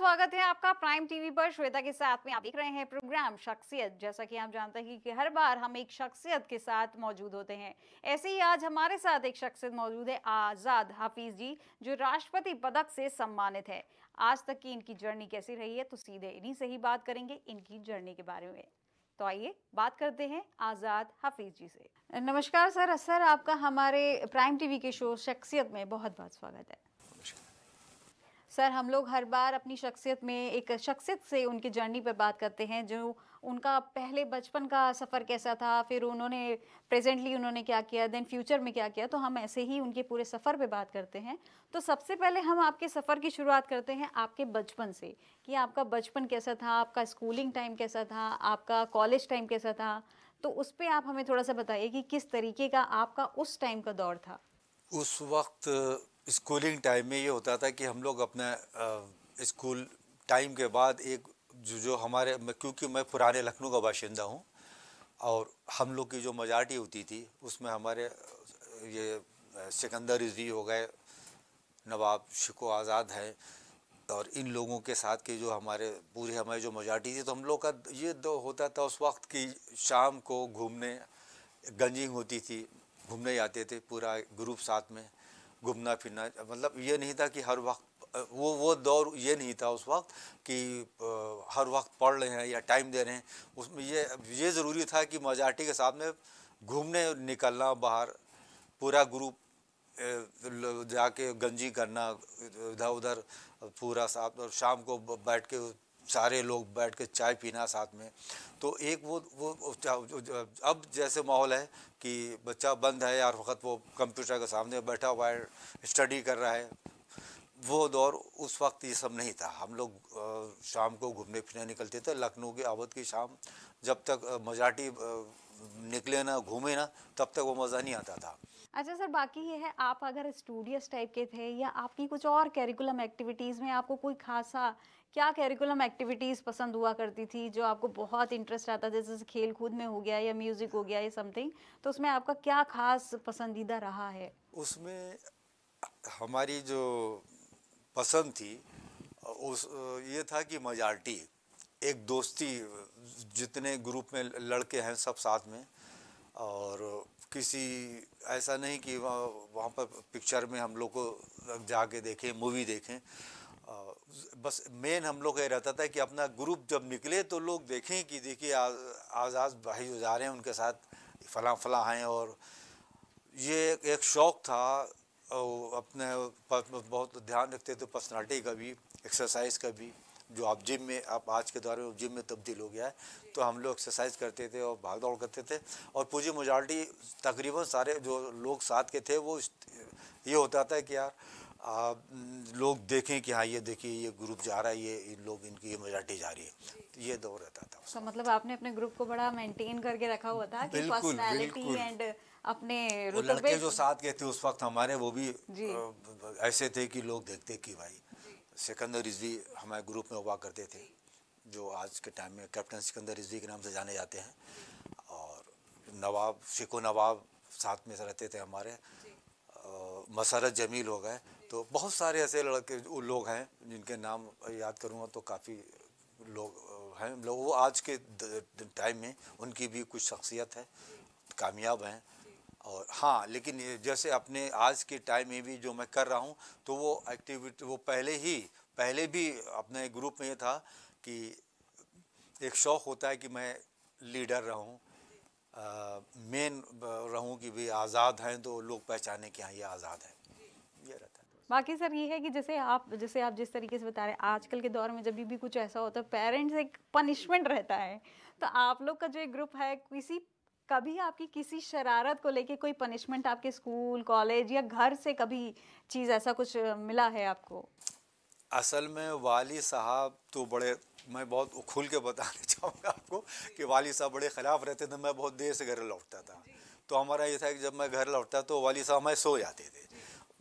स्वागत है आपका प्राइम टीवी पर श्वेता के साथ में आप देख रहे हैं प्रोग्राम शख्सियत जैसा कि आप जानते हैं कि हर बार हम एक शख्सियत के साथ मौजूद होते हैं ऐसे ही आज हमारे साथ एक शख्सियत मौजूद है आज़ाद हाफिज जी जो राष्ट्रपति पदक से सम्मानित है आज तक की इनकी जर्नी कैसी रही है तो सीधे इन्हीं से ही बात करेंगे इनकी जर्नी के बारे में तो आइए बात करते हैं आज़ाद हाफिज जी से नमस्कार सर सर आपका हमारे प्राइम टीवी के शो शख्सियत में बहुत बहुत स्वागत है सर हम लोग हर बार अपनी शख्सियत में एक शख्सियत से उनकी जर्नी पर बात करते हैं जो उनका पहले बचपन का सफ़र कैसा था फिर उन्होंने प्रेजेंटली उन्होंने क्या किया देन फ्यूचर में क्या किया तो हम ऐसे ही उनके पूरे सफ़र पे बात करते हैं तो सबसे पहले हम आपके सफ़र की शुरुआत करते हैं आपके बचपन से कि आपका बचपन कैसा था आपका स्कूलिंग टाइम कैसा था आपका कॉलेज टाइम कैसा था तो उस पर आप हमें थोड़ा सा बताइए कि किस तरीके का आपका उस टाइम का दौर था उस वक्त स्कूलिंग टाइम में ये होता था कि हम लोग अपने स्कूल टाइम के बाद एक जो जो हमारे क्योंकि मैं पुराने लखनऊ का बाशिंदा हूँ और हम लोग की जो मजार्टी होती थी उसमें हमारे ये सिकंदर रिजवी हो गए नवाब शिको आज़ाद हैं और इन लोगों के साथ के जो हमारे पूरी हमारी जो मजार्टी थी तो हम लोग का ये दो होता था उस वक्त की शाम को घूमने गंजिंग होती थी घूमने जाते थे पूरा ग्रुप साथ में घूमना फिरना मतलब ये नहीं था कि हर वक्त वो वो दौर ये नहीं था उस वक्त कि हर वक्त पढ़ रहे हैं या टाइम दे रहे हैं उसमें ये ये ज़रूरी था कि मजार्टी के सामने घूमने निकलना बाहर पूरा ग्रुप जाके गंजी करना इधर उधर पूरा साथ और शाम को बैठ के सारे लोग बैठ के चाय पीना साथ में तो एक वो वो अब जैसे माहौल है कि बच्चा बंद है यार वक्त वो कंप्यूटर के सामने बैठा हुआ है स्टडी कर रहा है वो दौर उस वक्त ये सब नहीं था हम लोग शाम को घूमने फिरने निकलते थे लखनऊ की आवत की शाम जब तक मजाटी निकले ना घूमे ना तब तक वो मज़ा नहीं आता था अच्छा सर बाकी ये है आप अगर स्टूडियस टाइप के थे या आपकी कुछ और कैरिकुलम एक्टिविटीज़ में आपको कोई खासा क्या कैरिकुलम एक्टिविटीज़ पसंद हुआ करती थी जो आपको बहुत इंटरेस्ट आता था जैसे खेल कूद में हो गया या म्यूज़िक हो गया या समथिंग तो उसमें आपका क्या खास पसंदीदा रहा है उसमें हमारी जो पसंद थी उस ये था कि मजार्टी एक दोस्ती जितने ग्रुप में लड़के हैं सब साथ में और किसी ऐसा नहीं कि वहाँ वहाँ पर पिक्चर में हम लोग को जाके देखें मूवी देखें बस मेन हम लोग ये रहता था कि अपना ग्रुप जब निकले तो लोग देखें कि देखिए आज़ाद भाई जो जा रहे हैं उनके साथ फलां फला हैं और ये एक शौक़ था अपने बहुत ध्यान रखते थे पर्सनालिटी का भी एक्सरसाइज का भी जो आप जिम में आप आज के दौर में जिम में तब्दील हो गया है तो हम लोग एक्सरसाइज करते थे और भाग दौड़ करते थे और पूजी मोजार्टी तकरीबन सारे जो लोग साथ के थे वो ये होता था कि यार आ, लोग देखें कि हाँ ये देखिए ये ग्रुप जा रहा है ये लोग इनकी ये मेजोरिटी जा रही है तो ये दौर रहता था so, मतलब आपने अपने ग्रुप को बड़ा मेंटेन करके रखा हुआ था कि बिल्कुल. एंड अपने वो लड़के जो साथ गए थे उस वक्त हमारे वो भी ऐसे थे कि लोग देखते कि भाई सिकंदर रिजवी हमारे ग्रुप में हुआ करते थे जो आज के टाइम में कैप्टन सिकंदर रिजवी के नाम से जाने जाते हैं और नवाब शिको नवाब साथ में रहते थे हमारे मसरत जमील हो गए तो बहुत सारे ऐसे लड़के लोग हैं जिनके नाम याद करूँगा तो काफ़ी लोग हैं लोग वो आज के टाइम में उनकी भी कुछ शख्सियत है कामयाब हैं और हाँ लेकिन जैसे अपने आज के टाइम में भी जो मैं कर रहा हूँ तो वो एक्टिविटी वो पहले ही पहले भी अपने ग्रुप में ये था कि एक शौक़ होता है कि मैं लीडर रहूँ मेन रहूँ कि भाई आज़ाद हैं तो लोग पहचाने कि हाँ ये आज़ाद हैं बाकी सर ये है कि जैसे आप जैसे आप जिस तरीके से बता रहे हैं आजकल के दौर में जब भी कुछ ऐसा होता है पेरेंट्स एक पनिशमेंट रहता है तो आप लोग का जो एक ग्रुप है किसी कभी आपकी किसी शरारत को लेके कोई पनिशमेंट आपके स्कूल कॉलेज या घर से कभी चीज़ ऐसा कुछ मिला है आपको असल में वाली साहब तो बड़े मैं बहुत खुल के बताना चाहूँगा आपको कि वाली साहब बड़े ख़िलाफ़ रहते थे मैं बहुत देर से घर लौटता था तो हमारा ये था कि जब मैं घर लौटता तो वाली साहब मैं सो जाते थे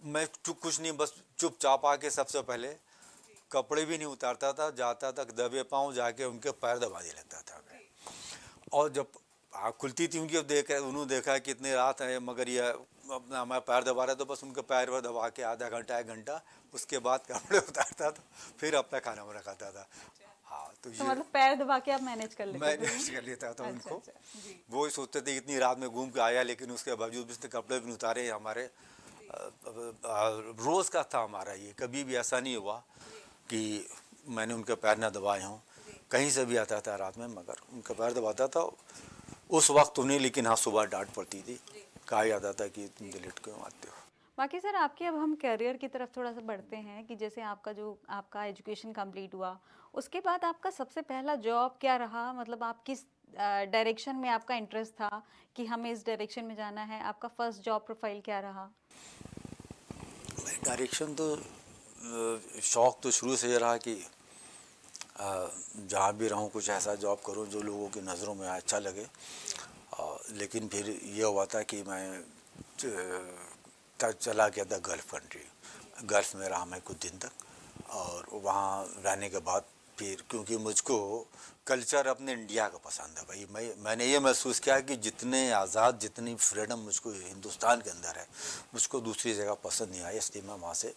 मैं कुछ नहीं बस चुपचाप आके सबसे पहले कपड़े भी नहीं उतारता था जाता तक दबे पाँव जाके उनके पैर दबाने लगता था मैं और जब आँख खुलती थी उनकी देख उन्होंने देखा कि इतनी रात है मगर यह अपना हमारा पैर दबा रहा तो बस उनके पैर पर दबा के आधा घंटा एक घंटा उसके बाद कपड़े उतारता था फिर अपना खाना वाना खाता था हाँ तो, तो मतलब पैर दबा के आप मैनेज कर लेते मैनेज कर लेता था अच्छा, उनको अच्छा, वो ही सोचते थे इतनी रात में घूम के आया लेकिन उसके बावजूद भी कपड़े भी उतारे हमारे रोज़ का था हमारा ये कभी भी ऐसा नहीं हुआ कि मैंने उनके पैर ना दबाए हों कहीं से भी आता था रात में मगर उनका पैर दबाता था उस वक्त उन्हें लेकिन हाँ सुबह डांट पड़ती थी कहा जाता था कि तुम डिलीट क्यों आते हो बाकी सर आपके अब हम करियर की तरफ थोड़ा सा बढ़ते हैं कि जैसे आपका जो आपका एजुकेशन कंप्लीट हुआ उसके बाद आपका सबसे पहला जॉब क्या रहा मतलब आप किस डायरेक्शन में आपका इंटरेस्ट था कि हमें इस डायरेक्शन में जाना है आपका फर्स्ट जॉब प्रोफाइल क्या रहा डायरेक्शन तो शौक तो शुरू से रहा कि जहाँ भी रहूँ कुछ ऐसा जॉब करूँ जो लोगों की नज़रों में अच्छा लगे लेकिन फिर यह हुआ था कि मैं चला गया था गल्फ़ कंट्री गल्फ़ में रहा मैं कुछ दिन तक और वहाँ रहने के बाद पीर क्योंकि मुझको कल्चर अपने इंडिया का पसंद है भाई मैं मैंने ये महसूस किया कि जितने आज़ाद जितनी फ्रीडम मुझको हिंदुस्तान के अंदर है मुझको दूसरी जगह पसंद नहीं आई इसलिए मैं वहाँ से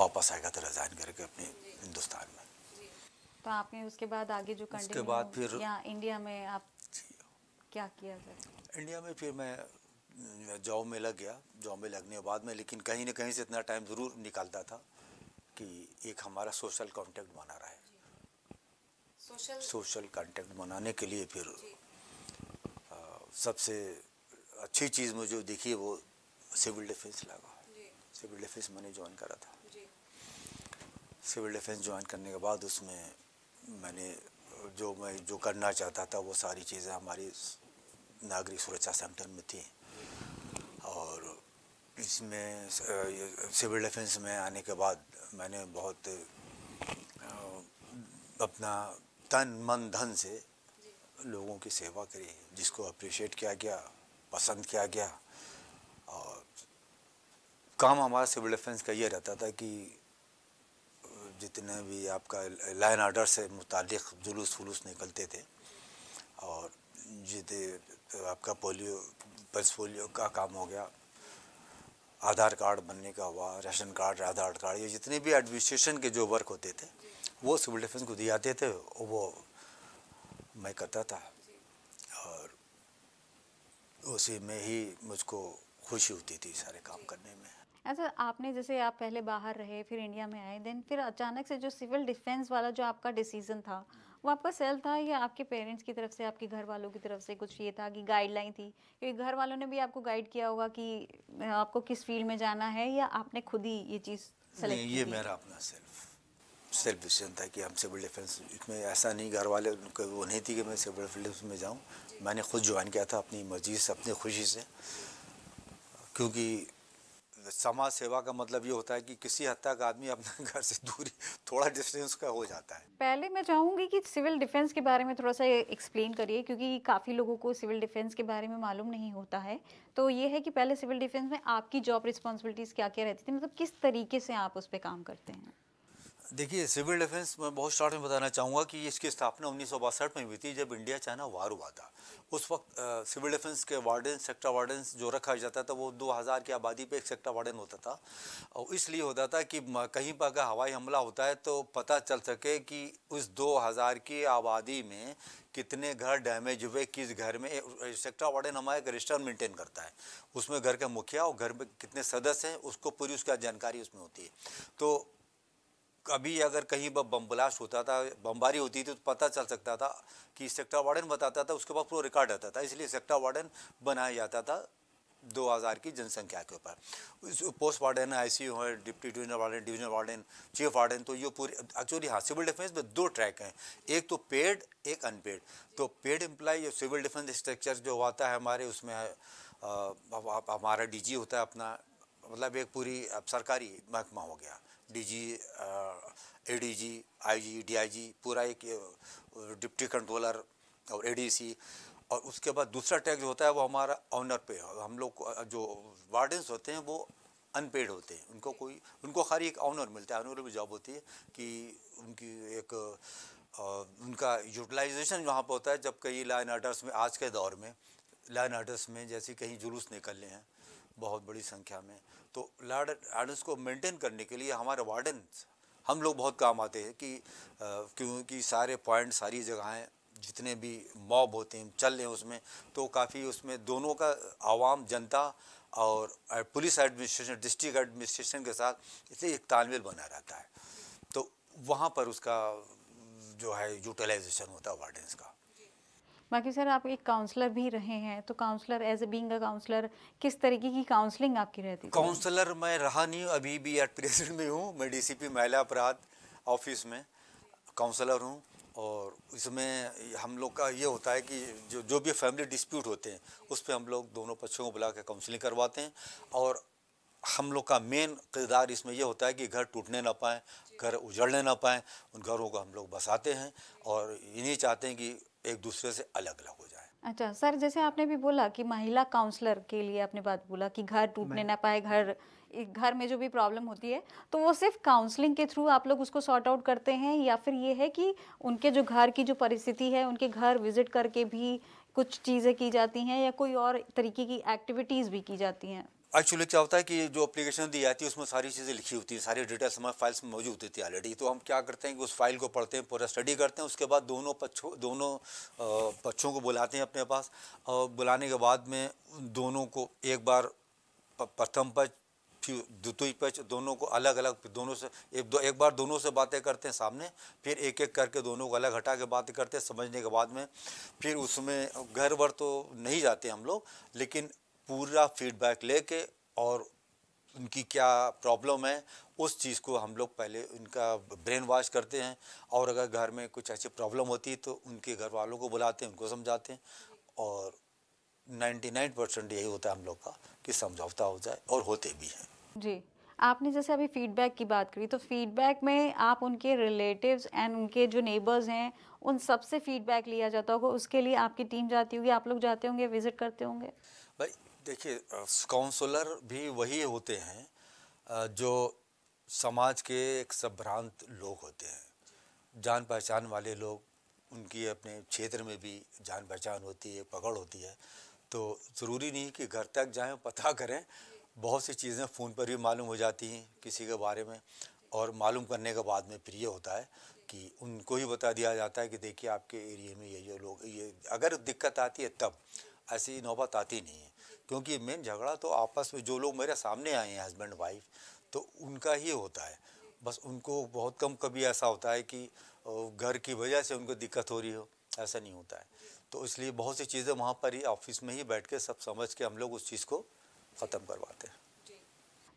वापस आएगा था रिज़ाइन करके अपने हिंदुस्तान में तो आपने उसके बाद आगे जो उसके बाद फिर इंडिया में आप क्या किया इंडिया में फिर मैं जॉब में लग गया जॉब में लगने के बाद में लेकिन कहीं ना कहीं से इतना टाइम ज़रूर निकालता था कि एक हमारा सोशल कॉन्टेक्ट बना है सोशल सोशल कांटेक्ट बनाने के लिए फिर आ, सबसे अच्छी चीज़ मुझे दिखी वो सिविल डिफेंस लगा सिविल डिफेंस मैंने ज्वाइन करा था सिविल डिफेंस ज्वाइन करने के बाद उसमें मैंने जो मैं जो करना चाहता था वो सारी चीज़ें हमारी नागरिक सुरक्षा सेंटर में थी और इसमें सिविल डिफेंस में आने के बाद मैंने बहुत अपना तन मन धन से लोगों की सेवा करी जिसको अप्रिशिएट किया गया पसंद किया गया और काम हमारा सिविल डिफेंस का ये रहता था कि जितने भी आपका लाइन आर्डर से मुतक जुलूस वुलूस निकलते थे और जितने आपका पोलियो पल्स पोलियो का काम हो गया आधार कार्ड बनने का हुआ राशन कार्ड आधार कार्ड ये जितने भी एडमिनिस्ट्रेशन के जो वर्क होते थे वो सिविल डिफेंस को दिया जाते थे वो मैं करता था और उसी में ही मुझको खुशी होती थी सारे काम करने में ऐसा अच्छा, आपने जैसे आप पहले बाहर रहे फिर इंडिया में आए देन फिर अचानक से जो सिविल डिफेंस वाला जो आपका डिसीजन था वो आपका सेल था या आपके पेरेंट्स की तरफ से आपके घर वालों की तरफ से कुछ ये था कि गाइडलाइन थी क्योंकि घर वालों ने भी आपको गाइड किया होगा कि आपको किस फील्ड में जाना है या आपने खुद ही ये चीज़ सेलेक्ट ये मेरा अपना सेल्फ सेल्फ डिसीजन था कि हम सिविल डिफेंस इसमें ऐसा नहीं घर वाले वो नहीं थी कि मैं सिविल डिफेंस में जाऊँ मैंने खुद ज्वाइन किया था अपनी मर्जी से अपनी खुशी से क्योंकि समाज सेवा का मतलब ये होता है कि किसी हद तक आदमी अपने घर से दूरी थोड़ा डिस्टेंस का हो जाता है पहले मैं चाहूँगी कि सिविल डिफेंस के बारे में थोड़ा सा एक्सप्लेन करिए क्योंकि काफ़ी लोगों को सिविल डिफेंस के बारे में मालूम नहीं होता है तो ये है कि पहले सिविल डिफेंस में आपकी जॉब रिस्पॉन्सिबिलिटीज़ क्या क्या रहती थी मतलब किस तरीके से आप उस पर काम करते हैं देखिए सिविल डिफेंस मैं बहुत शॉर्ट में बताना चाहूँगा कि इसकी स्थापना उन्नीस में हुई थी जब इंडिया चाइना वार हुआ था उस वक्त सिविल डिफेंस के वार्डन सेक्टर वार्डन जो रखा जाता था वो 2000 की आबादी पे एक सेक्टर वार्डन होता था और इसलिए होता था कि कहीं पर अगर हवाई हमला होता है तो पता चल सके कि उस 2000 की आबादी में कितने घर डैमेज हुए किस घर में सेक्टर वार्डन हमारा एक रजिस्टर मेंटेन करता है उसमें घर का मुखिया और घर में कितने सदस्य हैं उसको पूरी उसका जानकारी उसमें होती है तो कभी अगर कहीं बम ब्लास्ट होता था बमबारी होती थी तो पता चल सकता था कि सेक्टर वार्डन बताता था उसके बाद पूरा रिकॉर्ड रहता था इसलिए सेक्टर वार्डन बनाया जाता था 2000 की जनसंख्या के ऊपर पोस्ट वार्डन आई सी है deputy divisional warden divisional warden chief warden तो ये पूरे एक्चुअली हाँ सिविल डिफेंस में दो ट्रैक हैं एक तो पेड एक अनपेड तो paid employee civil defence structure जो होता है हमारे उसमें हमारा जी होता है अपना मतलब एक पूरी सरकारी महकमा हो गया डीजी एडीजी आईजी डीआईजी पूरा एक uh, डिप्टी कंट्रोलर और एडीसी और उसके बाद दूसरा टैक्स होता है वो हमारा ऑनर पे हम लोग uh, जो वार्डन्स होते हैं वो अनपेड होते हैं उनको कोई उनको खाली एक ऑनर मिलता है ऑनर में जॉब होती है कि उनकी एक आ, uh, उनका यूटिलाइजेशन वहाँ पर होता है जब कई लाइन आर्डर्स में आज के दौर में लाइन आर्डर्स में जैसे कहीं जुलूस निकलने हैं बहुत बड़ी संख्या में तो लाइन आर्डर्स को मेंटेन करने के लिए हमारे वार्डन हम लोग बहुत काम आते हैं कि क्योंकि सारे पॉइंट सारी जगहें जितने भी मॉब होते हैं चल रहे हैं उसमें तो काफ़ी उसमें दोनों का आवाम जनता और पुलिस एडमिनिस्ट्रेशन डिस्ट्रिक्ट एडमिनिस्ट्रेशन के साथ इसलिए एक तालमेल बना रहता है तो वहाँ पर उसका जो है यूटिलाइजेशन होता है वार्डेंस का बाकी सर आप एक काउंसलर भी रहे हैं तो counsellor as a being counsellor किस तरीके की काउंसलिंग आपकी रहती है काउंसलर मैं रहा नहीं अभी भी एट प्रेजेंट में हूँ मैं डीसीपी महिला अपराध ऑफिस में काउंसलर हूँ और इसमें हम लोग का ये होता है कि जो जो भी फैमिली डिस्प्यूट होते हैं उस पर हम लोग दोनों पक्षों को बुला के काउंसलिंग करवाते हैं और हम लोग का मेन किरदार इसमें यह होता है कि घर टूटने ना पाएँ घर उजड़ने ना पाएँ उन घरों को हम लोग बसाते हैं और इन्हीं चाहते हैं कि एक दूसरे से अलग अलग हो जाए अच्छा सर जैसे आपने भी बोला कि महिला काउंसलर के लिए आपने बात बोला कि घर टूटने ना पाए घर घर में जो भी प्रॉब्लम होती है तो वो सिर्फ काउंसलिंग के थ्रू आप लोग उसको सॉर्ट आउट करते हैं या फिर ये है कि उनके जो घर की जो परिस्थिति है उनके घर विजिट करके भी कुछ चीज़ें की जाती हैं या कोई और तरीके की एक्टिविटीज़ भी की जाती हैं एक्चुअली क्या होता है कि जो अप्लीकेशन दी जाती है उसमें सारी चीज़ें लिखी होती हैं सारी डिटेल्स हमारे फाइल्स में मौजूद होती है ऑलरेडी तो हम क्या करते हैं कि उस फाइल को पढ़ते हैं पूरा स्टडी करते हैं उसके बाद दोनों पक्षों दोनों पक्षों को बुलाते हैं अपने पास और बुलाने के बाद में दोनों को एक बार प्रथम पक्ष फिर द्वितीय पक्ष दोनों को अलग अलग दोनों से एक दो एक बार दोनों से बातें करते हैं सामने फिर एक एक करके दोनों को अलग हटा के बातें करते हैं समझने के बाद में फिर उसमें घर भर तो नहीं जाते हम लोग लेकिन पूरा फीडबैक लेके और उनकी क्या प्रॉब्लम है उस चीज़ को हम लोग पहले उनका ब्रेन वॉश करते हैं और अगर घर में कुछ ऐसी प्रॉब्लम होती है तो उनके घर वालों को बुलाते हैं उनको समझाते हैं और 99 परसेंट यही होता है हम लोग का कि समझौता हो जाए और होते भी हैं जी आपने जैसे अभी फीडबैक की बात करी तो फीडबैक में आप उनके रिलेटिव्स एंड उनके जो नेबर्स हैं उन सबसे फीडबैक लिया जाता होगा उसके लिए आपकी टीम जाती होगी आप लोग जाते होंगे विजिट करते होंगे भाई देखिए काउंसलर भी वही होते हैं जो समाज के एक संभ्रांत लोग होते हैं जान पहचान वाले लोग उनकी अपने क्षेत्र में भी जान पहचान होती है पकड़ होती है तो ज़रूरी नहीं कि घर तक जाएं पता करें बहुत सी चीज़ें फ़ोन पर भी मालूम हो जाती हैं किसी के बारे में और मालूम करने के बाद में फिर ये होता है कि उनको ही बता दिया जाता है कि देखिए आपके एरिए में ये लोग ये अगर दिक्कत आती है तब ऐसी नौबत आती नहीं है क्योंकि मेन झगड़ा तो आपस में जो लोग मेरे सामने आए हैं हस्बैंड वाइफ तो उनका ही होता है बस उनको बहुत कम कभी ऐसा होता है कि घर की वजह से उनको दिक्कत हो रही हो ऐसा नहीं होता है तो इसलिए बहुत सी चीज़ें वहाँ पर ही ऑफिस में ही बैठ के सब समझ के हम लोग उस चीज़ को ख़त्म करवाते हैं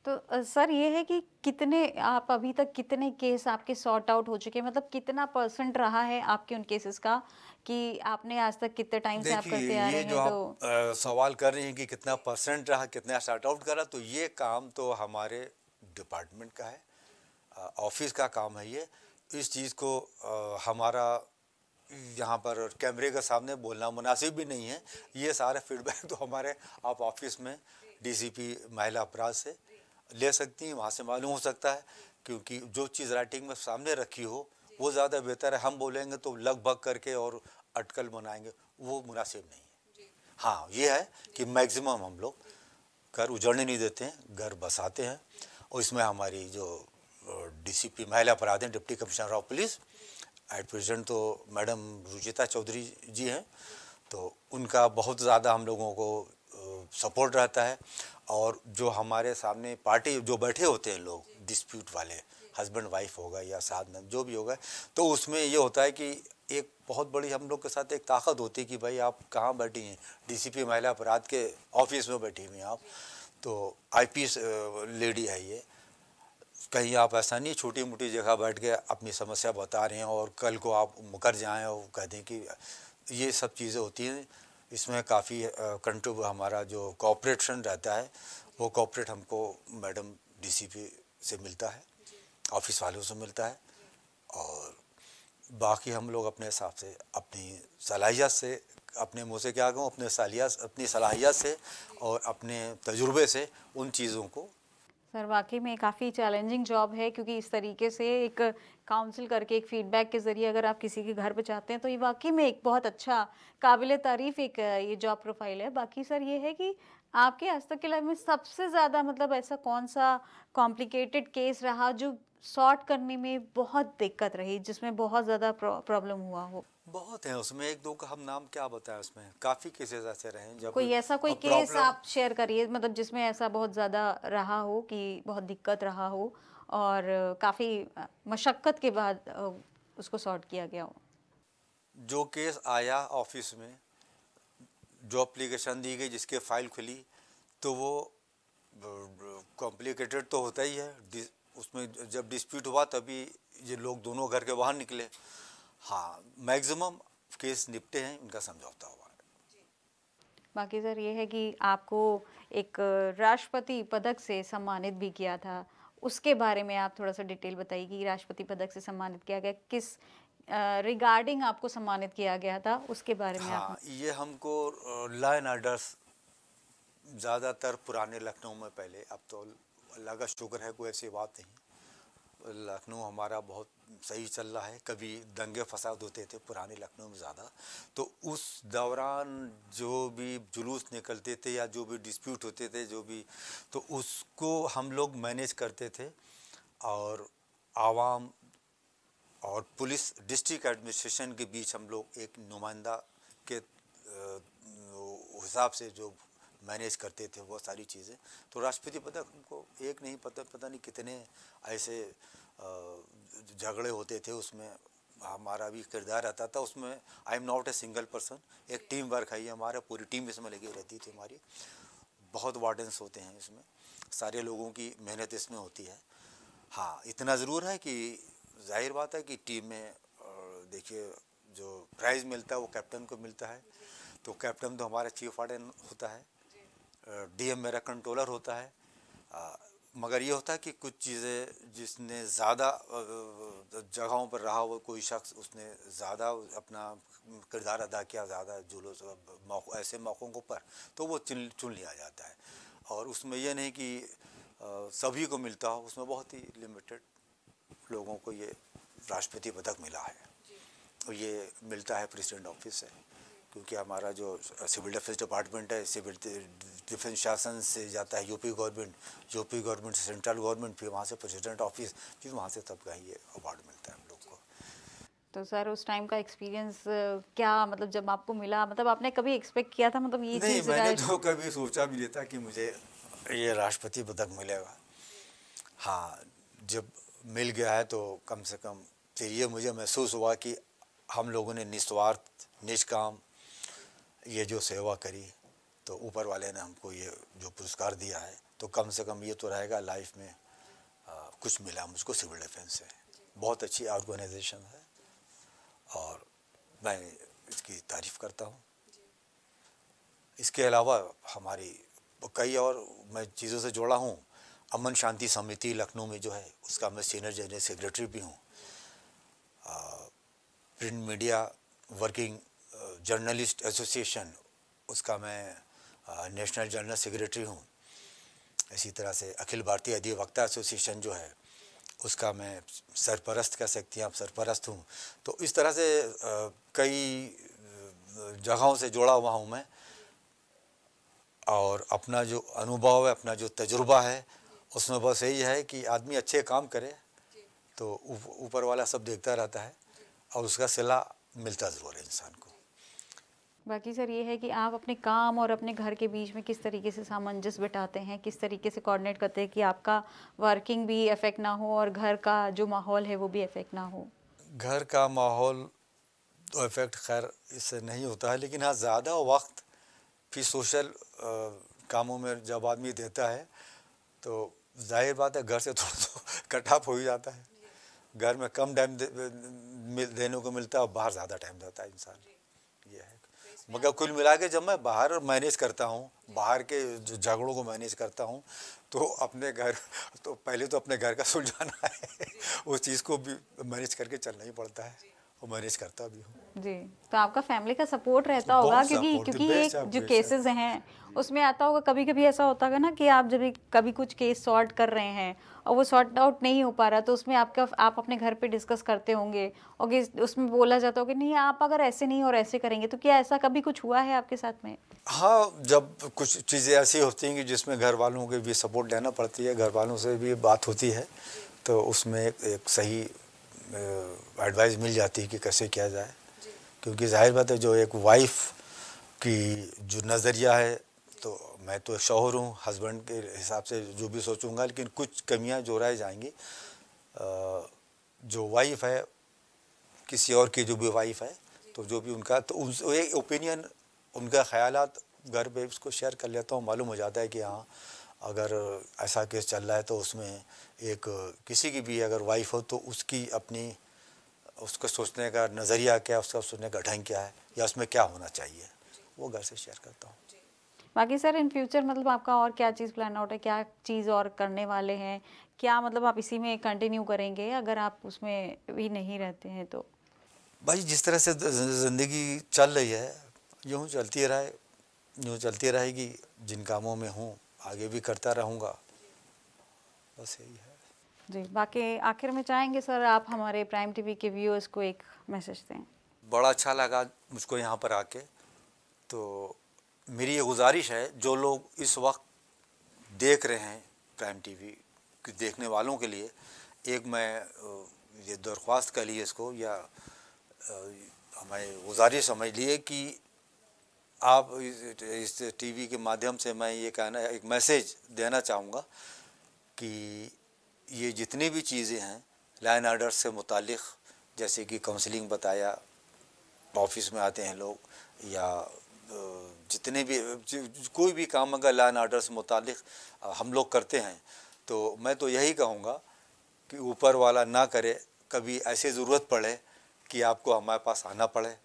तो सर ये है कि कितने आप अभी तक कितने केस आपके सॉर्ट आउट हो चुके हैं मतलब कितना परसेंट रहा है आपके उन केसेस का कि आपने आज तक कितने टाइम से आप करते आ रहे हैं तो आप, सवाल कर रहे हैं कि कितना परसेंट रहा कितना सॉर्ट आउट करा तो ये काम तो हमारे डिपार्टमेंट का है ऑफिस का काम है ये इस चीज़ को आ, हमारा यहाँ पर कैमरे के सामने बोलना मुनासिब भी नहीं है ये सारे फीडबैक तो हमारे आप ऑफिस में डीसीपी महिला अपराध से ले सकती हैं वहाँ से मालूम हो सकता है क्योंकि जो चीज़ राइटिंग में सामने रखी हो वो ज़्यादा बेहतर है हम बोलेंगे तो लगभग करके और अटकल बनाएंगे वो मुनासिब नहीं है हाँ ये है कि मैक्सिमम हम लोग घर उजड़ने नहीं देते हैं घर बसाते हैं और इसमें हमारी जो डीसीपी महिला अपराधी हैं deputy commissioner of police at present तो मैडम रुचिता चौधरी जी हैं तो उनका बहुत ज़्यादा हम लोगों को सपोर्ट रहता है और जो हमारे सामने पार्टी जो बैठे होते हैं लोग डिस्प्यूट वाले हस्बैंड वाइफ होगा या साथ में जो भी होगा तो उसमें ये होता है कि एक बहुत बड़ी हम लोग के साथ एक ताकत होती है कि भाई आप कहाँ बैठी हैं डीसीपी महिला अपराध के ऑफिस में बैठी हुई हैं आप तो आई लेडी है ये कहीं आप ऐसा नहीं छोटी मोटी जगह बैठ के अपनी समस्या बता रहे हैं और कल को आप मुकर जाएँ और कह दें कि ये सब चीज़ें होती हैं इसमें काफ़ी कंट्रीब हमारा जो कॉपरेशन रहता है वो कॉपरेट हमको मैडम डीसीपी से मिलता है ऑफिस वालों से मिलता है और बाकी हम लोग अपने हिसाब से अपनी सलाहियत से अपने मुँह से क्या कहूँ अपने सलाहियत अपनी सलाहियत से और अपने तजुर्बे से उन चीज़ों को सर वाकई में काफ़ी चैलेंजिंग जॉब है क्योंकि इस तरीके से एक काउंसिल करके एक फ़ीडबैक के ज़रिए अगर आप किसी के घर पर जाते हैं तो ये वाकई में एक बहुत अच्छा काबिल तारीफ़ एक ये जॉब प्रोफाइल है बाकी सर ये है कि आपके आज तक के लाइफ में सबसे ज़्यादा मतलब ऐसा कौन सा कॉम्प्लिकेटेड केस रहा जो सॉर्ट करने में बहुत दिक्कत रही जिसमें बहुत ज़्यादा प्रॉब्लम हुआ हो बहुत है उसमें एक दो का हम नाम क्या बताया उसमें काफ़ी केसेस ऐसे रहे जब कोई ऐसा कोई केस आप शेयर करिए मतलब जिसमें ऐसा बहुत ज़्यादा रहा हो कि बहुत दिक्कत रहा हो और काफ़ी मशक्क़त के बाद उसको सॉर्ट किया गया जो केस आया ऑफिस में जो अप्लीकेशन दी गई जिसके फाइल खुली तो वो कॉम्प्लिकेटेड तो होता ही है उसमें जब डिस्प्यूट हुआ तभी ये लोग दोनों घर के बाहर निकले हाँ मैक्सिमम केस निपटे हैं इनका समझौता हुआ बाकी सर ये है कि आपको एक राष्ट्रपति पदक से सम्मानित भी किया था उसके बारे में आप थोड़ा सा डिटेल बताइए कि राष्ट्रपति पदक से सम्मानित किया गया किस रिगार्डिंग uh, आपको सम्मानित किया गया था उसके बारे में हाँ, ये हमको लाइन आर्डर्स ज़्यादातर पुराने लखनऊ में पहले अब तो अल्लाह का शुक्र है कोई ऐसी बात नहीं लखनऊ हमारा बहुत सही चल रहा है कभी दंगे फसाद होते थे पुराने लखनऊ में ज़्यादा तो उस दौरान जो भी जुलूस निकलते थे या जो भी डिस्प्यूट होते थे जो भी तो उसको हम लोग मैनेज करते थे और आवाम और पुलिस डिस्ट्रिक्ट एडमिनिस्ट्रेशन के बीच हम लोग एक नुमाइंदा के हिसाब से जो मैनेज करते थे वो सारी चीज़ें तो राष्ट्रपति पदक हमको एक नहीं पता पता नहीं कितने ऐसे झगड़े होते थे उसमें हमारा भी किरदार रहता था उसमें I am not a single person एक टीम वर्क है ये हमारा पूरी टीम इसमें लगी रहती थी हमारी बहुत वार्डन्स होते हैं इसमें सारे लोगों की मेहनत इसमें होती है हाँ इतना ज़रूर है कि जाहिर बात है कि टीम में देखिए जो प्राइज़ मिलता है वो कैप्टन को मिलता है तो कैप्टन तो हमारा चीफ वार्डन होता है डीएम मेरा कंट्रोलर होता है आ, मगर ये होता है कि कुछ चीज़ें जिसने ज़्यादा जगहों पर रहा हो कोई शख्स उसने ज़्यादा अपना किरदार अदा किया ज़्यादा जुलूस ऐसे मौक़ों को पर तो वो चुन चुन लिया जाता है और उसमें यह नहीं कि सभी को मिलता हो उसमें बहुत ही लिमिटेड लोगों को ये राष्ट्रपति पदक मिला है ये मिलता है प्रेसिडेंट ऑफिस से क्योंकि हमारा जो सिविल डिफेंस डिपार्टमेंट है सिविल डिफेंस शासन से जाता है यूपी गवर्नमेंट यूपी गवर्नमेंट से सेंट्रल गवर्नमेंट फिर वहाँ से प्रेसिडेंट ऑफिस फिर वहाँ से तब का ये अवार्ड मिलता है हम लोग को तो सर उस टाइम का एक्सपीरियंस क्या मतलब जब आपको मिला मतलब आपने कभी एक्सपेक्ट किया था मतलब ये नहीं मैंने तो कभी सोचा भी नहीं था कि मुझे ये राष्ट्रपति पदक मिलेगा हाँ जब मिल गया है तो कम से कम फिर ये मुझे महसूस हुआ कि हम लोगों ने निस्वार्थ निष्काम ये जो सेवा करी तो ऊपर वाले ने हमको ये जो पुरस्कार दिया है तो कम से कम ये तो रहेगा लाइफ में आ, कुछ मिला मुझको सिविल डिफेंस से बहुत अच्छी ऑर्गेनाइजेशन है और मैं इसकी तारीफ़ करता हूँ इसके अलावा हमारी कई और मैं चीज़ों से जोड़ा हूँ अमन शांति समिति लखनऊ में जो है उसका मैं सीनियर जनरल सेक्रेटरी भी हूँ print media working journalist association उसका मैं नेशनल जनरल सेक्रेटरी हूँ इसी तरह से अखिल भारतीय अधिवक्ता एसोसिएशन जो है उसका मैं सरपरस्त कह सकती हैं आप सरपरस्त हूँ तो इस तरह से कई जगहों से जुड़ा हुआ हूँ मैं और अपना जो अनुभव है अपना जो तजुर्बा है उसमें बस यही है कि आदमी अच्छे काम करे तो ऊपर उप, वाला सब देखता रहता है और उसका सिला मिलता ज़रूर है इंसान को बाकी सर ये है कि आप अपने काम और अपने घर के बीच में किस तरीके से सामंजस्य बिठाते हैं किस तरीके से कोऑर्डिनेट करते हैं कि आपका वर्किंग भी अफेक्ट ना हो और घर का जो माहौल है वो भी अफेक्ट ना हो घर का माहौल तो इफ़ेक्ट खैर इससे नहीं होता है लेकिन हाँ ज़्यादा वक्त फिर सोशल कामों में जब आदमी देता है तो जाहिर बात है घर से थोड़ा तो कट हो ही जाता है घर में कम टाइम दे, देने को मिलता है और बाहर ज़्यादा टाइम देता है इंसान मगर कुल मिला के जब मैं बाहर मैनेज करता हूँ बाहर के जो झगड़ों को मैनेज करता हूँ तो अपने घर तो पहले तो अपने घर का सुलझाना है उस चीज़ को भी मैनेज करके चलना ही पड़ता है और मैनेज करता भी हूँ जी तो आपका फैमिली का सपोर्ट रहता होगा क्योंकि क्योंकि एक जो केसेस हैं उसमें आता होगा कभी कभी ऐसा होता है ना कि आप जब कभी कुछ केस सॉर्ट कर रहे हैं और वो सॉर्ट आउट नहीं हो पा रहा तो उसमें आपका आप अपने घर पे डिस्कस करते होंगे और उसमें बोला जाता होगा नहीं आप अगर ऐसे नहीं और ऐसे करेंगे तो क्या ऐसा कभी कुछ हुआ है आपके साथ में हाँ जब कुछ चीज़ें ऐसी होती हैं कि जिसमें घर वालों के भी सपोर्ट लेना पड़ती है घर वालों से भी बात होती है तो उसमें एक सही एडवाइस मिल जाती है कि कैसे किया जाए क्योंकि जाहिर बात है जो एक वाइफ की जो नज़रिया है तो मैं तो एक शोहर हूँ हस्बैंड के हिसाब से जो भी सोचूंगा लेकिन कुछ कमियाँ जो रह जाएंगी जो वाइफ है किसी और की जो भी वाइफ है तो जो भी उनका तो उन एक ओपिनियन उनका ख्याल घर पे उसको शेयर कर लेता हूँ मालूम हो जाता है कि हाँ अगर ऐसा केस चल रहा है तो उसमें एक किसी की भी अगर वाइफ हो तो उसकी अपनी उसको सोचने का नज़रिया क्या है उसका सोचने का ढंग क्या है या उसमें क्या होना चाहिए वो घर से शेयर करता हूँ बाकी सर इन फ्यूचर मतलब आपका और क्या चीज़ प्लान आउट है क्या चीज़ और करने वाले हैं क्या मतलब आप इसी में कंटिन्यू करेंगे अगर आप उसमें भी नहीं रहते हैं तो भाई जिस तरह से ज़िंदगी चल रही है यूँ चलती रहे यूँ चलती रहेगी जिन कामों में हूँ आगे भी करता रहूँगा बस यही है जी बाकी आखिर में चाहेंगे सर आप हमारे प्राइम टीवी के व्यूअर्स को एक मैसेज दें बड़ा अच्छा लगा मुझको यहाँ पर आके तो मेरी ये गुजारिश है जो लोग इस वक्त देख रहे हैं प्राइम टीवी वी देखने वालों के लिए एक मैं ये दरख्वास्त कर लिए इसको या हमारी गुजारिश समझ लिए कि आप इस टीवी के माध्यम से मैं ये कहना एक मैसेज देना चाहूँगा कि ये जितनी भी चीज़ें हैं लाइन आर्डर से मुतल जैसे कि काउंसलिंग बताया ऑफिस में आते हैं लोग या जितने भी कोई भी काम अगर लाइन आर्डर से मुतल हम लोग करते हैं तो मैं तो यही कहूँगा कि ऊपर वाला ना करे कभी ऐसे ज़रूरत पड़े कि आपको हमारे पास आना पड़े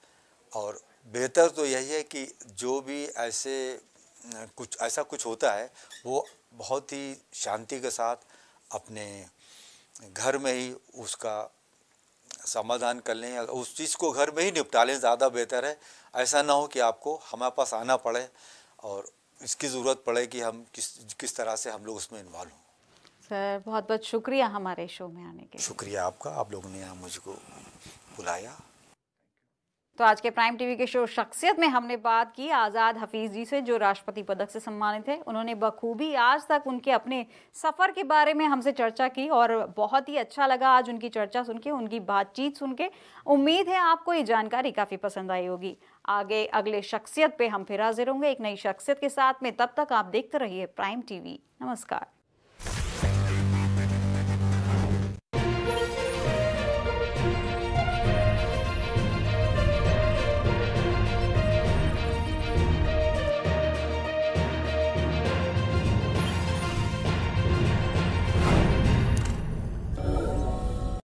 और बेहतर तो यही है कि जो भी ऐसे कुछ ऐसा कुछ होता है वो बहुत ही शांति के साथ अपने घर में ही उसका समाधान कर लें उस चीज़ को घर में ही निपटा लें ज़्यादा बेहतर है ऐसा ना हो कि आपको हमारे पास आना पड़े और इसकी ज़रूरत पड़े कि हम किस किस तरह से हम लोग उसमें इन्वॉल्व हों सर बहुत बहुत शुक्रिया हमारे शो में आने के शुक्रिया आपका आप लोगों ने यहाँ मुझको बुलाया तो आज के प्राइम टीवी के शो शख्सियत में हमने बात की आज़ाद हफीज़ जी से जो राष्ट्रपति पदक से सम्मानित हैं उन्होंने बखूबी आज तक उनके अपने सफ़र के बारे में हमसे चर्चा की और बहुत ही अच्छा लगा आज उनकी चर्चा सुन के उनकी बातचीत सुन के उम्मीद है आपको ये जानकारी काफ़ी पसंद आई होगी आगे अगले शख्सियत पे हम फिर हाजिर होंगे एक नई शख्सियत के साथ में तब तक आप देखते रहिए प्राइम टीवी नमस्कार